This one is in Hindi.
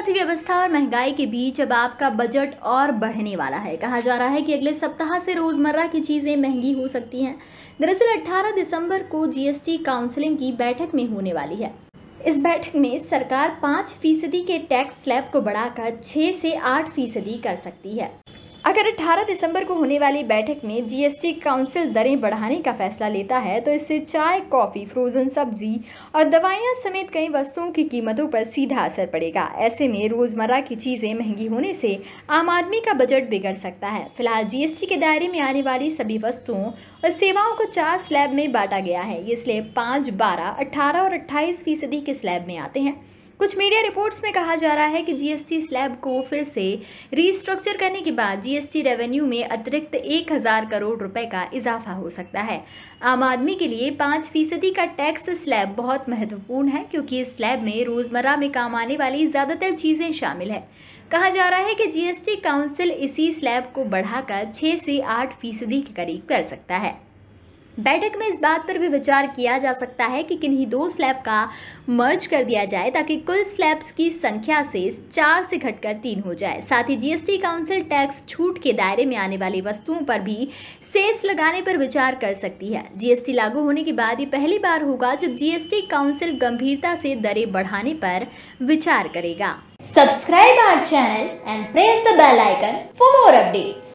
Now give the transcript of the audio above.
अर्थव्यवस्था और महंगाई के बीच अब आपका बजट और बढ़ने वाला है कहा जा रहा है कि अगले सप्ताह से रोज़मर्रा की चीज़ें महंगी हो सकती हैं दरअसल 18 दिसंबर को जीएसटी काउंसिलिंग की बैठक में होने वाली है इस बैठक में सरकार पाँच फीसदी के टैक्स स्लैब को बढ़ाकर छः से आठ फीसदी कर सकती है अगर 18 दिसंबर को होने वाली बैठक में जीएसटी काउंसिल दरें बढ़ाने का फैसला लेता है तो इससे चाय कॉफ़ी फ्रोजन सब्जी और दवाइयां समेत कई वस्तुओं की कीमतों पर सीधा असर पड़ेगा ऐसे में रोज़मर्रा की चीज़ें महंगी होने से आम आदमी का बजट बिगड़ सकता है फिलहाल जीएसटी के दायरे में आने वाली सभी वस्तुओं और सेवाओं को चार स्लैब में बांटा गया है ये स्लैब पाँच बारह अट्ठारह और अट्ठाईस फीसदी के स्लैब में आते हैं कुछ मीडिया रिपोर्ट्स में कहा जा रहा है कि जीएसटी स्लैब को फिर से रीस्ट्रक्चर करने के बाद जीएसटी रेवेन्यू में अतिरिक्त एक हज़ार करोड़ रुपए का इजाफा हो सकता है आम आदमी के लिए पाँच फीसदी का टैक्स स्लैब बहुत महत्वपूर्ण है क्योंकि इस स्लैब में रोज़मर्रा में काम आने वाली ज़्यादातर चीज़ें शामिल है कहा जा रहा है कि जीएसटी काउंसिल इसी स्लैब को बढ़ाकर छः से आठ फीसदी के करीब कर सकता है बैठक में इस बात पर भी विचार किया जा सकता है कि किन्हीं दो स्लैब का मर्ज कर दिया जाए ताकि कुल स्लैब्स की संख्या से चार से घटकर तीन हो जाए साथ ही जीएसटी काउंसिल टैक्स छूट के दायरे में आने वाली वस्तुओं पर भी सेस लगाने पर विचार कर सकती है जीएसटी लागू होने के बाद ये पहली बार होगा जब जीएसटी काउंसिल गंभीरता से दरें बढ़ाने पर विचार करेगा subscribe our channel and press the bell icon for more update